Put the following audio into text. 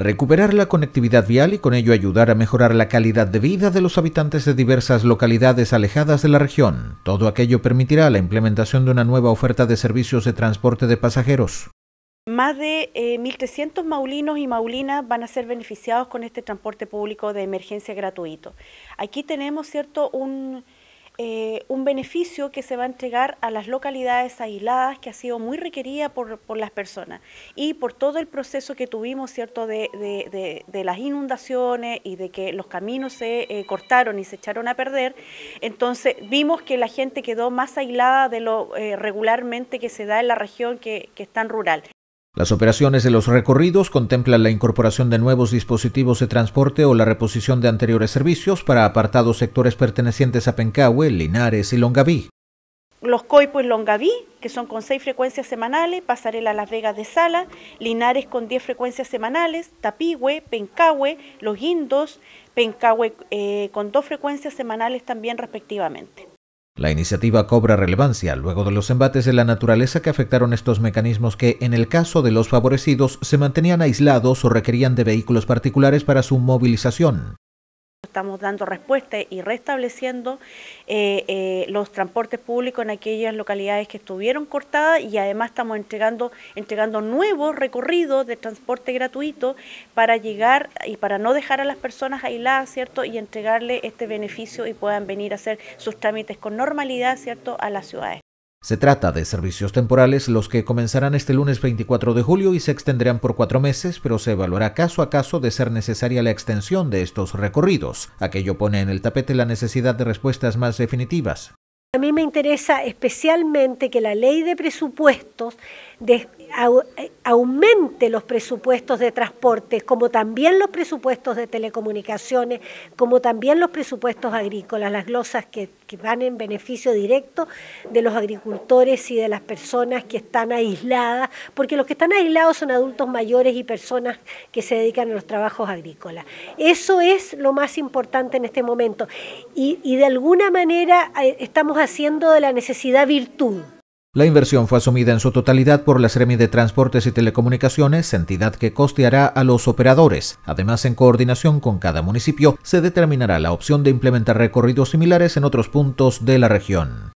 recuperar la conectividad vial y con ello ayudar a mejorar la calidad de vida de los habitantes de diversas localidades alejadas de la región. Todo aquello permitirá la implementación de una nueva oferta de servicios de transporte de pasajeros. Más de 1.300 eh, maulinos y maulinas van a ser beneficiados con este transporte público de emergencia gratuito. Aquí tenemos, ¿cierto?, un eh, un beneficio que se va a entregar a las localidades aisladas que ha sido muy requerida por, las personas y por todo el proceso que tuvimos cierto de, las inundaciones y de que los caminos se eh, cortaron y se echaron a perder entonces vimos que la gente quedó más aislada de lo eh, regularmente que se da en la región que es tan rural las operaciones de los recorridos contemplan la incorporación de nuevos dispositivos de transporte o la reposición de anteriores servicios para apartados sectores pertenecientes a Pencahue, Linares y Longaví. Los Coipos Longaví, que son con seis frecuencias semanales, Pasarela Las Vegas de Sala, Linares con diez frecuencias semanales, Tapigüe, Pencahue, Los Guindos, Pencahue eh, con dos frecuencias semanales también respectivamente. La iniciativa cobra relevancia luego de los embates de la naturaleza que afectaron estos mecanismos que, en el caso de los favorecidos, se mantenían aislados o requerían de vehículos particulares para su movilización estamos dando respuesta y restableciendo eh, eh, los transportes públicos en aquellas localidades que estuvieron cortadas y además estamos entregando, entregando nuevos recorridos de transporte gratuito para llegar y para no dejar a las personas aisladas, ¿cierto? Y entregarle este beneficio y puedan venir a hacer sus trámites con normalidad, ¿cierto?, a las ciudades. Se trata de servicios temporales los que comenzarán este lunes 24 de julio y se extenderán por cuatro meses, pero se evaluará caso a caso de ser necesaria la extensión de estos recorridos. Aquello pone en el tapete la necesidad de respuestas más definitivas. A mí me interesa especialmente que la ley de presupuestos eh, aumente los presupuestos de transporte, como también los presupuestos de telecomunicaciones, como también los presupuestos agrícolas, las glosas que, van en beneficio directo de los agricultores y de las personas que están aisladas, porque los que están aislados son adultos mayores y personas que se dedican a los trabajos agrícolas. Eso es lo más importante en este momento y de alguna manera eh, estamos haciendo de la necesidad virtud. La inversión fue asumida en su totalidad por la Seremi de Transportes y Telecomunicaciones, entidad que costeará a los operadores. Además, en coordinación con cada municipio, se determinará la opción de implementar recorridos similares en otros puntos de la región.